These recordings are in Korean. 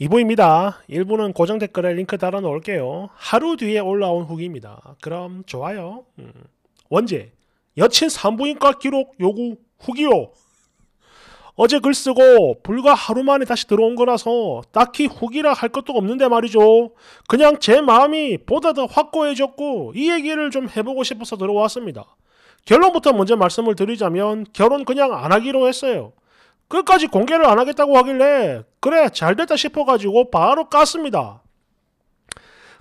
이보입니다. 일부는 고정 댓글에 링크 달아 놓을게요. 하루 뒤에 올라온 후기입니다. 그럼 좋아요. 음. 원제 여친 산부인과 기록 요구 후기요. 어제 글 쓰고 불과 하루 만에 다시 들어온 거라서 딱히 후기라 할 것도 없는데 말이죠. 그냥 제 마음이 보다 더 확고해졌고 이 얘기를 좀 해보고 싶어서 들어왔습니다. 결론부터 먼저 말씀을 드리자면 결혼 그냥 안 하기로 했어요. 끝까지 공개를 안 하겠다고 하길래 그래 잘 됐다 싶어가지고 바로 깠습니다.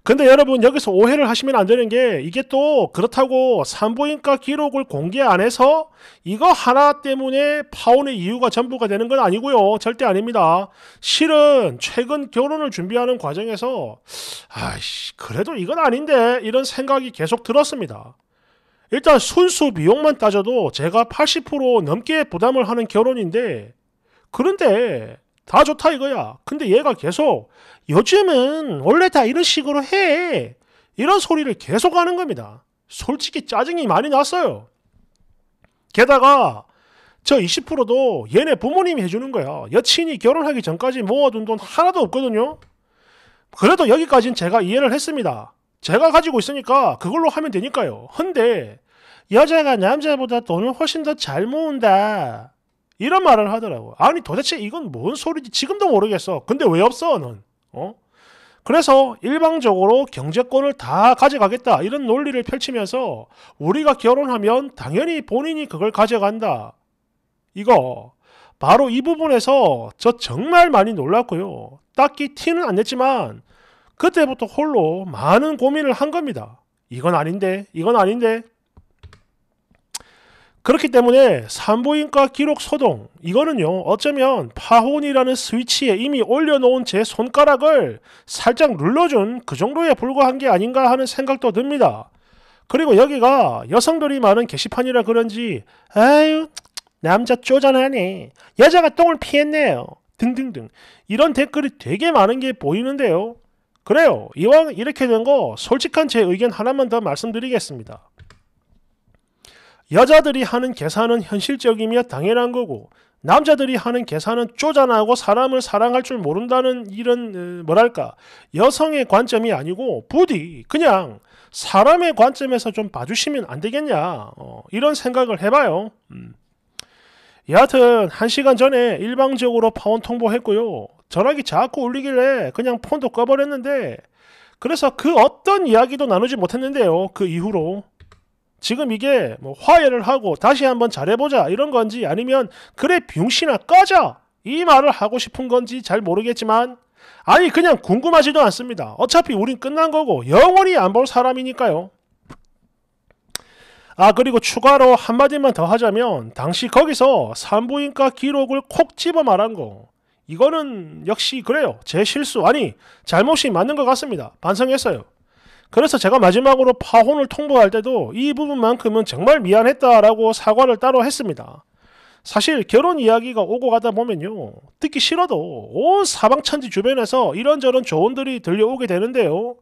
근데 여러분 여기서 오해를 하시면 안 되는 게 이게 또 그렇다고 산부인과 기록을 공개 안 해서 이거 하나 때문에 파혼의 이유가 전부가 되는 건 아니고요. 절대 아닙니다. 실은 최근 결혼을 준비하는 과정에서 아이씨 그래도 이건 아닌데 이런 생각이 계속 들었습니다. 일단 순수 비용만 따져도 제가 80% 넘게 부담을 하는 결혼인데 그런데 다 좋다 이거야. 근데 얘가 계속 요즘은 원래 다 이런 식으로 해. 이런 소리를 계속 하는 겁니다. 솔직히 짜증이 많이 났어요. 게다가 저 20%도 얘네 부모님이 해주는 거야. 여친이 결혼하기 전까지 모아둔 돈 하나도 없거든요. 그래도 여기까지는 제가 이해를 했습니다. 제가 가지고 있으니까 그걸로 하면 되니까요. 근데 여자가 남자보다 돈을 훨씬 더 잘 모은다. 이런 말을 하더라고. 아니 도대체 이건 뭔 소리지? 지금도 모르겠어. 근데 왜 없어, 넌? 어? 그래서 일방적으로 경제권을 다 가져가겠다 이런 논리를 펼치면서 우리가 결혼하면 당연히 본인이 그걸 가져간다. 이거 바로 이 부분에서 저 정말 많이 놀랐고요. 딱히 티는 안 냈지만 그때부터 홀로 많은 고민을 한 겁니다. 이건 아닌데, 이건 아닌데, 그렇기 때문에 산부인과 기록 소동 이거는요 어쩌면 파혼이라는 스위치에 이미 올려놓은 제 손가락을 살짝 눌러준 그 정도에 불과한 게 아닌가 하는 생각도 듭니다. 그리고 여기가 여성들이 많은 게시판이라 그런지 아유 남자 쪼잔하네 여자가 똥을 피했네요 등등등 이런 댓글이 되게 많은 게 보이는데요. 그래요 이왕 이렇게 된 거 솔직한 제 의견 하나만 더 말씀드리겠습니다. 여자들이 하는 계산은 현실적이며 당연한 거고 남자들이 하는 계산은 쪼잔하고 사람을 사랑할 줄 모른다는 이런 어, 뭐랄까 여성의 관점이 아니고 부디 그냥 사람의 관점에서 좀 봐주시면 안 되겠냐 어, 이런 생각을 해봐요. 음. 여하튼 한 시간 전에 일방적으로 파혼 통보했고요. 전화기 자꾸 울리길래 그냥 폰도 꺼버렸는데 그래서 그 어떤 이야기도 나누지 못했는데요. 그 이후로 지금 이게 뭐 화해를 하고 다시 한번 잘해보자 이런 건지 아니면 그래 병신아 꺼져 이 말을 하고 싶은 건지 잘 모르겠지만 아니 그냥 궁금하지도 않습니다. 어차피 우린 끝난 거고 영원히 안 볼 사람이니까요. 아 그리고 추가로 한마디만 더 하자면 당시 거기서 산부인과 기록을 콕 집어 말한 거 이거는 역시 그래요. 제 실수 아니 잘못이 맞는 것 같습니다. 반성했어요. 그래서 제가 마지막으로 파혼을 통보할 때도 이 부분만큼은 정말 미안했다라고 사과를 따로 했습니다. 사실 결혼 이야기가 오고 가다 보면요. 듣기 싫어도 온 사방천지 주변에서 이런저런 조언들이 들려오게 되는데요.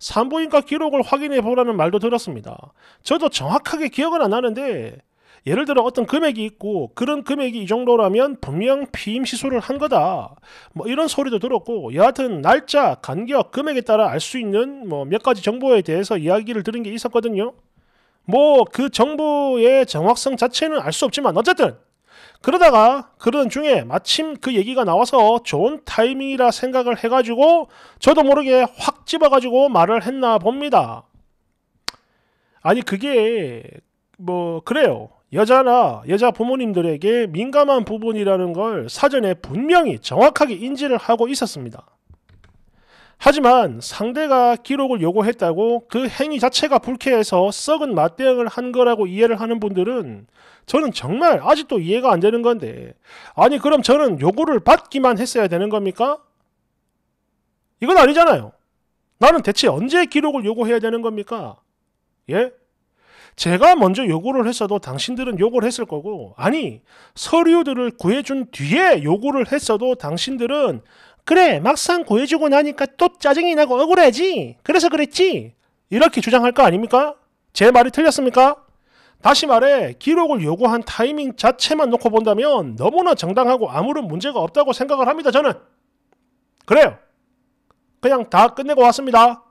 산부인과 기록을 확인해 보라는 말도 들었습니다. 저도 정확하게 기억은 안 나는데 예를 들어 어떤 금액이 있고 그런 금액이 이 정도라면 분명 피임 시술을 한 거다. 뭐 이런 소리도 들었고 여하튼 날짜, 간격, 금액에 따라 알 수 있는 뭐 몇 가지 정보에 대해서 이야기를 들은 게 있었거든요. 뭐 그 정보의 정확성 자체는 알 수 없지만 어쨌든 그러다가 그런 중에 마침 그 얘기가 나와서 좋은 타이밍이라 생각을 해가지고 저도 모르게 확 집어가지고 말을 했나 봅니다. 아니 그게 뭐 그래요. 여자나 여자 부모님들에게 민감한 부분이라는 걸 사전에 분명히 정확하게 인지를 하고 있었습니다. 하지만 상대가 기록을 요구했다고 그 행위 자체가 불쾌해서 썩은 맞대응을 한 거라고 이해를 하는 분들은 저는 정말 아직도 이해가 안 되는 건데 아니 그럼 저는 요구를 받기만 했어야 되는 겁니까? 이건 아니잖아요. 나는 대체 언제 기록을 요구해야 되는 겁니까? 예? 제가 먼저 요구를 했어도 당신들은 요구를 했을 거고 아니 서류들을 구해준 뒤에 요구를 했어도 당신들은 그래 막상 구해주고 나니까 또 짜증이 나고 억울하지 그래서 그랬지 이렇게 주장할 거 아닙니까? 제 말이 틀렸습니까? 다시 말해 기록을 요구한 타이밍 자체만 놓고 본다면 너무나 정당하고 아무런 문제가 없다고 생각을 합니다 저는 그래요 그냥 다 끝내고 왔습니다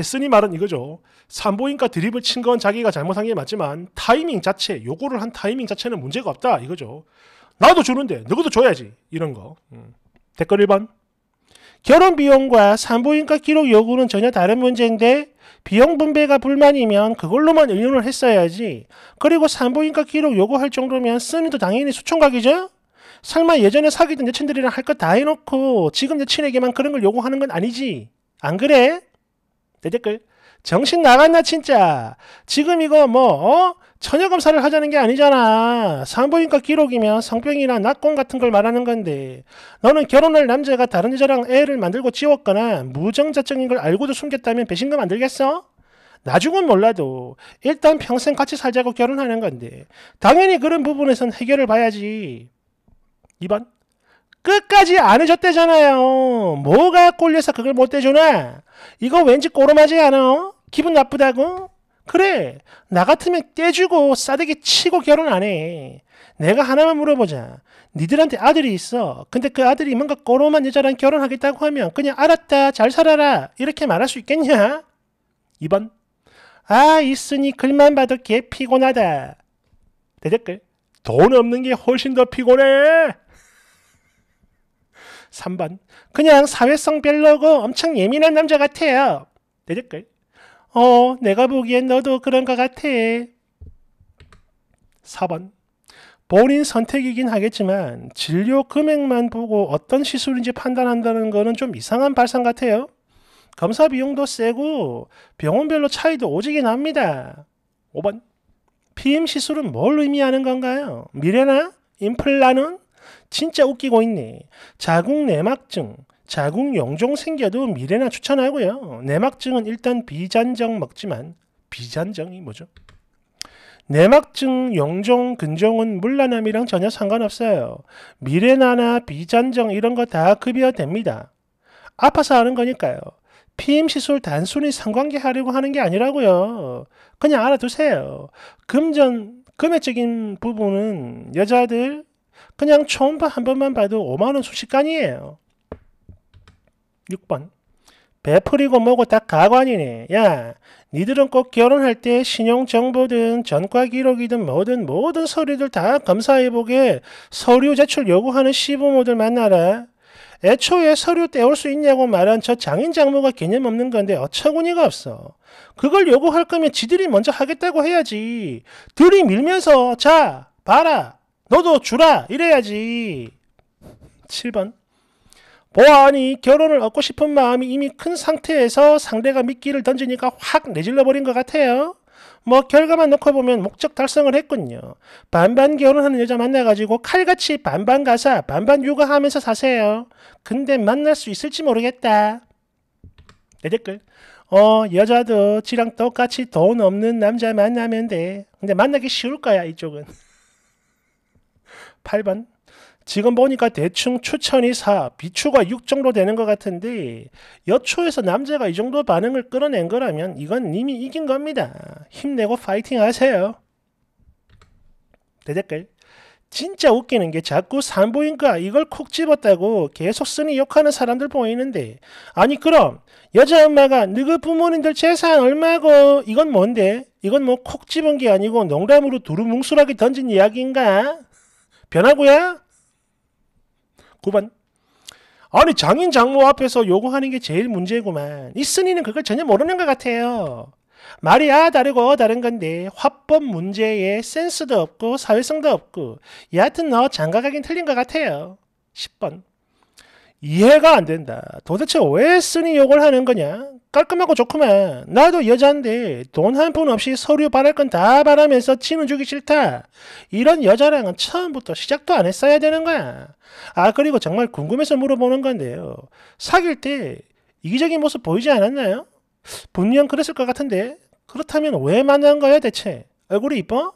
쓰니 말은 이거죠 산보인과 드립을 친 건 자기가 잘못한 게 맞지만 타이밍 자체, 요구를한 타이밍 자체는 문제가 없다 이거죠. 나도 주는데 너희도 줘야지 이런 거. 음. 댓글 1번 결혼 비용과 산부인과 기록 요구는 전혀 다른 문제인데 비용 분배가 불만이면 그걸로만 의논을 했어야지. 그리고 산부인과 기록 요구할 정도면 쓰니도 당연히 수총각이죠? 설마 예전에 사귀던 여친들이랑 할 거 다 해놓고 지금 여친에게만 그런 걸 요구하는 건 아니지? 안 그래? 내 댓글. 정신 나갔나 진짜. 지금 이거 뭐 어? 처녀 검사를 하자는 게 아니잖아. 산부인과 기록이면 성병이나 낙공 같은 걸 말하는 건데 너는 결혼할 남자가 다른 여자랑 애를 만들고 지웠거나 무정자적인 걸 알고도 숨겼다면 배신감 안 들겠어? 나중은 몰라도 일단 평생 같이 살자고 결혼하는 건데 당연히 그런 부분에선 해결을 봐야지. 2번 끝까지 안 해줬대잖아요. 뭐가 꼴려서 그걸 못 해주나? 이거 왠지 꼬름하지 않아? 기분 나쁘다고? 그래, 나 같으면 떼주고 싸대기 치고 결혼 안 해. 내가 하나만 물어보자. 니들한테 아들이 있어. 근데 그 아들이 뭔가 꼬름한 여자랑 결혼하겠다고 하면 그냥 알았다, 잘 살아라. 이렇게 말할 수 있겠냐? 2번. 아, 있으니 글만 봐도 개 피곤하다. 대댓글. 돈 없는 게 훨씬 더 피곤해. 3번. 그냥 사회성 별로고 엄청 예민한 남자 같아요. 내 댓글. 어, 내가 보기엔 너도 그런 것 같아. 4번. 본인 선택이긴 하겠지만 진료 금액만 보고 어떤 시술인지 판단한다는 거는 좀 이상한 발상 같아요. 검사 비용도 세고 병원별로 차이도 오지긴합니다 5번. 피임 시술은 뭘 의미하는 건가요? 미래나? 임플라는? 진짜 웃기고 있니? 자궁 내막증, 자궁 영종 생겨도 미래나 추천하고요. 내막증은 일단 비잔정 먹지만 비잔정이 뭐죠? 내막증, 영종 근종은 물란함이랑 전혀 상관없어요. 미래나나 비잔정 이런 거 다 급여됩니다. 아파서 하는 거니까요. PM 시술 단순히 상관계 하려고 하는 게 아니라고요. 그냥 알아두세요. 금전 금액적인 부분은 여자들 그냥 처음 한 번만 봐도 5만원 순식간이에요. 6번 베풀이고 뭐고 다 가관이네. 야, 니들은 꼭 결혼할 때 신용정보든 전과기록이든 뭐든 모든 서류들 다 검사해보게 서류 제출 요구하는 시부모들 만나라. 애초에 서류 떼올 수 있냐고 말한 저 장인 장모가 개념 없는 건데 어처구니가 없어. 그걸 요구할 거면 지들이 먼저 하겠다고 해야지. 들이밀면서 자, 봐라. 너도 주라 이래야지. 7번 보아하니 결혼을 얻고 싶은 마음이 이미 큰 상태에서 상대가 미끼를 던지니까 확 내질러버린 것 같아요. 뭐 결과만 놓고 보면 목적 달성을 했군요. 반반 결혼하는 여자 만나가지고 칼같이 반반 가사 반반 육아하면서 사세요. 근데 만날 수 있을지 모르겠다. 내 댓글. 어 여자도 지랑 똑같이 돈 없는 남자 만나면 돼. 근데 만나기 쉬울 거야 이쪽은. 8번. 지금 보니까 대충 추천이 4, 비추가 6 정도 되는 것 같은데 여초에서 남자가 이 정도 반응을 끌어낸 거라면 이건 이미 이긴 겁니다. 힘내고 파이팅 하세요. 대댓글 진짜 웃기는 게 자꾸 산부인과 이걸 콕 집었다고 계속 쓰니 욕하는 사람들 보이는데 아니 그럼 여자 엄마가 너희 부모님들 재산 얼마고 이건 뭔데? 이건 뭐 콕 집은 게 아니고 농담으로 두루뭉술하게 던진 이야기인가? 변하고야 9번 아니 장인 장모 앞에서 요구하는 게 제일 문제구만 이 스니는 그걸 전혀 모르는 것 같아요 말이야 다르고 다른 건데 화법 문제에 센스도 없고 사회성도 없고 여하튼 너 장가가긴 틀린 것 같아요 10번 이해가 안 된다 도대체 왜 스니 욕을 하는 거냐 깔끔하고 좋구만. 나도 여잔데 돈 한 푼 없이 서류 바랄 건 다 바라면서 치는 주기 싫다. 이런 여자랑은 처음부터 시작도 안 했어야 되는 거야. 아 그리고 정말 궁금해서 물어보는 건데요. 사귈 때 이기적인 모습 보이지 않았나요? 분명 그랬을 것 같은데 그렇다면 왜 만난 거야 대체? 얼굴이 이뻐?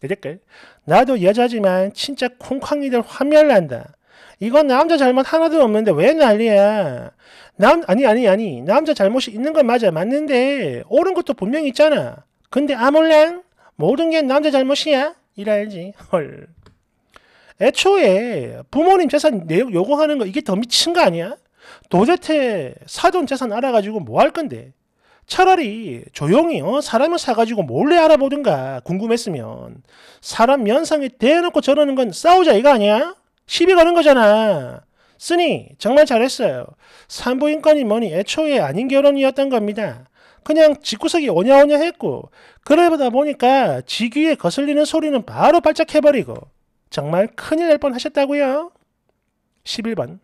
내 댓글. 나도 여자지만 진짜 쿵쾅이들 화멸난다. 이건 남자 잘못 하나도 없는데 왜 난리야? 남 아니 아니 아니 남자 잘못이 있는 건 맞아 맞는데 옳은 것도 분명히 있잖아. 근데 아몰랑 모든 게 남자 잘못이야? 이랄지 라 헐. 애초에 부모님 재산 내 요구하는 거 이게 더 미친 거 아니야? 도대체 사돈 재산 알아가지고 뭐 할 건데? 차라리 조용히 어? 사람을 사가지고 몰래 알아보든가 궁금했으면 사람 면상에 대놓고 저러는 건 싸우자 이거 아니야? 시비 거는 거잖아. 쓰니 정말 잘했어요. 산부인과니 뭐니 애초에 아닌 결혼이었던 겁니다. 그냥 집구석이 오냐오냐 했고 그러다 보니까 지귀에 거슬리는 소리는 바로 발작해버리고 정말 큰일 날 뻔하셨다고요. 11번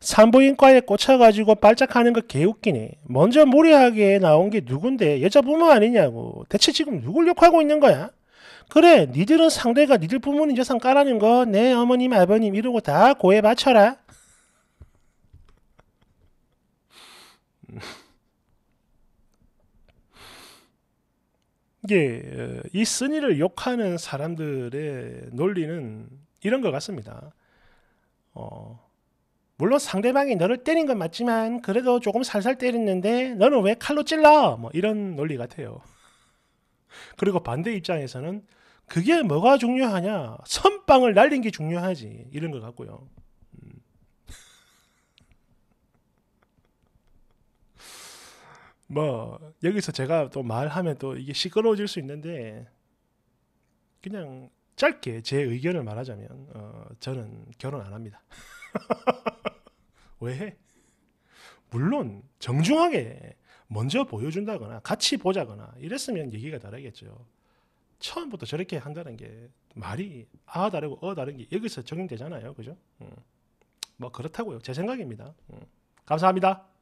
산부인과에 꽂혀가지고 발작하는 거 개웃기네. 먼저 무례하게 나온 게 누군데 여자 부모 아니냐고. 대체 지금 누굴 욕하고 있는 거야? 그래 니들은 상대가 니들 부모님 재산 까라는 거내 어머님 아버님 이러고 다고해 맞춰라. 이게 이 쓴이를 욕하는 사람들의 논리는 이런 것 같습니다. 어, 물론 상대방이 너를 때린 건 맞지만 그래도 조금 살살 때렸는데 너는 왜 칼로 찔러? 뭐 이런 논리 같아요. 그리고 반대 입장에서는 그게 뭐가 중요하냐? 선빵을 날린 게 중요하지. 이런 것 같고요. 음. 뭐 여기서 제가 또 말하면 또 이게 시끄러워질 수 있는데 그냥 짧게 제 의견을 말하자면 어, 저는 결혼 안 합니다. 왜? 물론 정중하게 먼저 보여준다거나 같이 보자거나 이랬으면 얘기가 다르겠죠. 처음부터 저렇게 한다는 게 말이 아 다르고 어 다른 게 여기서 적용되잖아요. 그죠? 음. 뭐 그렇다고요. 제 생각입니다. 음. 감사합니다.